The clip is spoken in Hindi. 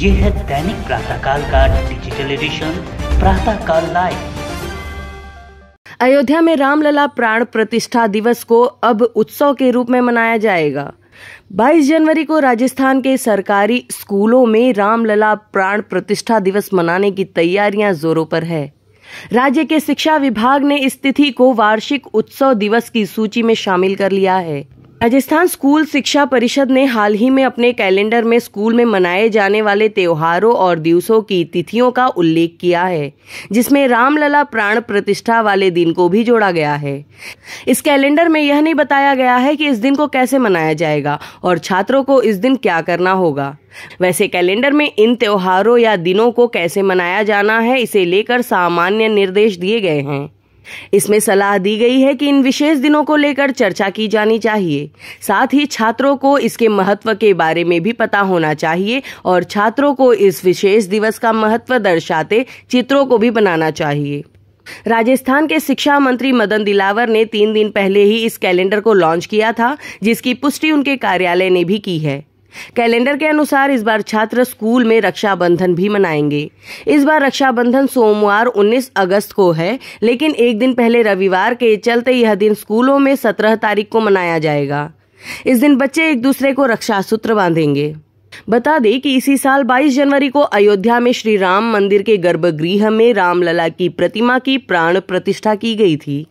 ये है दैनिक प्रातःकाल का digital edition Pratahkal live Ayodhya में रामलला प्राण प्रतिष्ठा दिवस को अब उत्सव के रूप में मनाया जाएगा 22 जनवरी को राजस्थान के सरकारी स्कूलों में रामलला प्राण प्रतिष्ठा दिवस मनाने की तैयारियां जोरों पर है राज्य के शिक्षा विभाग ने इस तिथि को वार्षिक उत्सव दिवस की सूची में शामिल कर लिया है राजस्थान स्कूल शिक्षा परिषद ने हाल ही में अपने कैलेंडर में स्कूल में मनाए जाने वाले त्योहारों और दिवसों की तिथियों का उल्लेख किया है जिसमें रामलला प्राण प्रतिष्ठा वाले दिन को भी जोड़ा गया है इस कैलेंडर में यह नहीं बताया गया है कि इस दिन को कैसे मनाया जाएगा और छात्रों को इस दिन क्या करना होगा वैसे कैलेंडर में इन त्योहारों या दिनों को कैसे मनाया जाना है इसे लेकर सामान्य निर्देश दिए गए हैं इसमें सलाह दी गई है कि इन विशेष दिनों को लेकर चर्चा की जानी चाहिए साथ ही छात्रों को इसके महत्व के बारे में भी पता होना चाहिए और छात्रों को इस विशेष दिवस का महत्व दर्शाते चित्रों को भी बनाना चाहिए राजस्थान के शिक्षा मंत्री मदन दिलावर ने तीन दिन पहले ही इस कैलेंडर को लॉन्च किया था जिसकी पुष्टि उनके कार्यालय ने भी की है कैलेंडर के अनुसार इस बार छात्र स्कूल में रक्षाबंधन भी मनाएंगे इस बार रक्षाबंधन सोमवार 19 अगस्त को है लेकिन एक दिन पहले रविवार के चलते यह दिन स्कूलों में 17 तारीख को मनाया जाएगा इस दिन बच्चे एक दूसरे को रक्षा सूत्र बांधेंगे बता दें कि इसी साल 22 जनवरी को अयोध्या में श्री राम मंदिर के गर्भगृह में रामलला की प्रतिमा की प्राण प्रतिष्ठा की गई थी